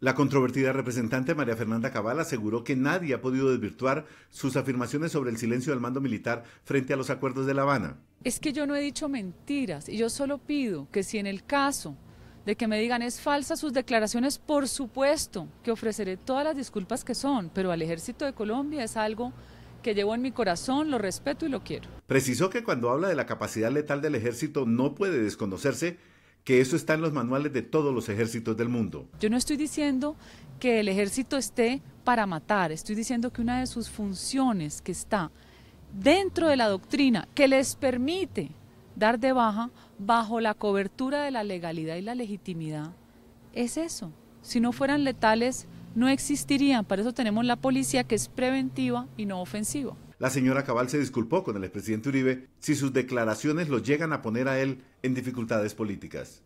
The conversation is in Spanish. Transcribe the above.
La controvertida representante María Fernanda Cabal aseguró que nadie ha podido desvirtuar sus afirmaciones sobre el silencio del mando militar frente a los acuerdos de La Habana. Es que yo no he dicho mentiras y yo solo pido que si en el caso de que me digan es falsa sus declaraciones, por supuesto que ofreceré todas las disculpas que son, pero al ejército de Colombia es algo que llevo en mi corazón, lo respeto y lo quiero. Precisó que cuando habla de la capacidad letal del ejército no puede desconocerse que eso está en los manuales de todos los ejércitos del mundo. Yo no estoy diciendo que el ejército esté para matar, estoy diciendo que una de sus funciones que está dentro de la doctrina, que les permite dar de baja bajo la cobertura de la legalidad y la legitimidad, es eso. Si no fueran letales, no existirían. Para eso tenemos la policía que es preventiva y no ofensiva. La señora Cabal se disculpó con el expresidente Uribe si sus declaraciones lo llegan a poner a él en dificultades políticas.